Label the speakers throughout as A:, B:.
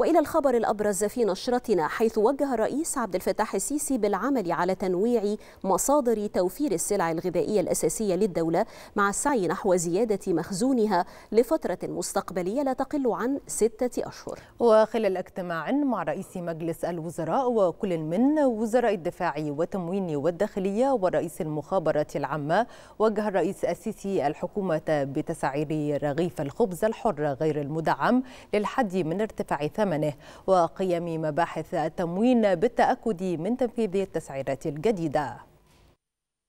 A: والى الخبر الابرز في نشرتنا حيث وجه الرئيس عبد الفتاح السيسي بالعمل على تنويع مصادر توفير السلع الغذائيه الاساسيه للدوله مع السعي نحو زياده مخزونها لفتره مستقبليه لا تقل عن سته اشهر. وخلال اجتماع مع رئيس مجلس الوزراء وكل من وزراء الدفاع
B: والتموين والداخليه ورئيس المخابره العامه وجه الرئيس السيسي الحكومه بتسعير رغيف الخبز الحر غير المدعم للحد من ارتفاع ثمن ثمنه وقيم مباحث التموين بالتأكد من تنفيذ التسعيرات الجديدة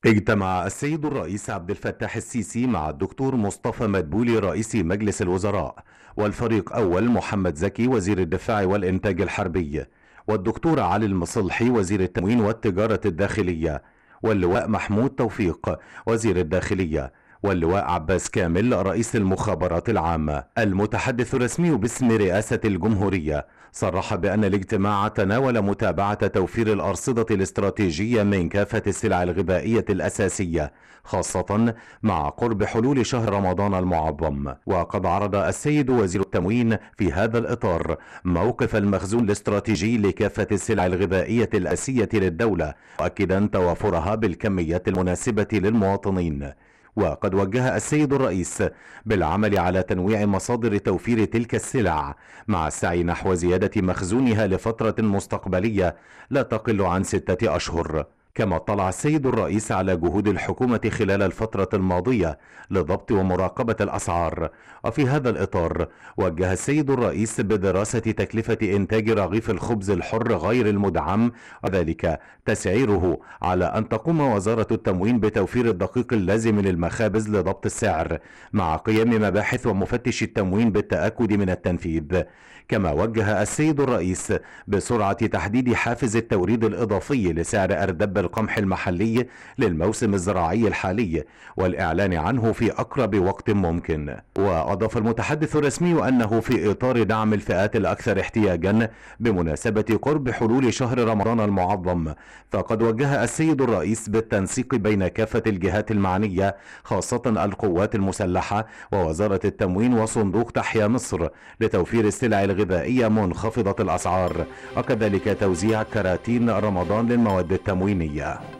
C: اجتمع السيد الرئيس عبد الفتاح السيسي مع الدكتور مصطفى مدبولي رئيس مجلس الوزراء والفريق أول محمد زكي وزير الدفاع والإنتاج الحربي والدكتور علي المصلحي وزير التموين والتجارة الداخلية واللواء محمود توفيق وزير الداخلية واللواء عباس كامل رئيس المخابرات العامة المتحدث الرسمي باسم رئاسة الجمهورية صرح بأن الاجتماع تناول متابعة توفير الأرصدة الاستراتيجية من كافة السلع الغذائية الأساسية خاصة مع قرب حلول شهر رمضان المعظم وقد عرض السيد وزير التموين في هذا الإطار موقف المخزون الاستراتيجي لكافة السلع الغذائية الأساسية للدولة مؤكدا توافرها بالكميات المناسبة للمواطنين وقد وجه السيد الرئيس بالعمل على تنويع مصادر توفير تلك السلع مع السعي نحو زيادة مخزونها لفترة مستقبلية لا تقل عن ستة أشهر كما اطلع السيد الرئيس على جهود الحكومة خلال الفترة الماضية لضبط ومراقبة الأسعار وفي هذا الإطار وجه السيد الرئيس بدراسة تكلفة إنتاج رغيف الخبز الحر غير المدعم وذلك تسعيره على أن تقوم وزارة التموين بتوفير الدقيق اللازم للمخابز لضبط السعر مع قيام مباحث ومفتش التموين بالتأكد من التنفيذ كما وجه السيد الرئيس بسرعة تحديد حافز التوريد الإضافي لسعر أردب القمح المحلي للموسم الزراعي الحالي والإعلان عنه في أقرب وقت ممكن وأضاف المتحدث الرسمي أنه في إطار دعم الفئات الأكثر احتياجا بمناسبة قرب حلول شهر رمضان المعظم فقد وجه السيد الرئيس بالتنسيق بين كافة الجهات المعنية خاصة القوات المسلحة ووزارة التموين وصندوق تحيا مصر لتوفير السلع الغذائية منخفضة الأسعار وكذلك توزيع كراتين رمضان للمواد التموينية Yeah.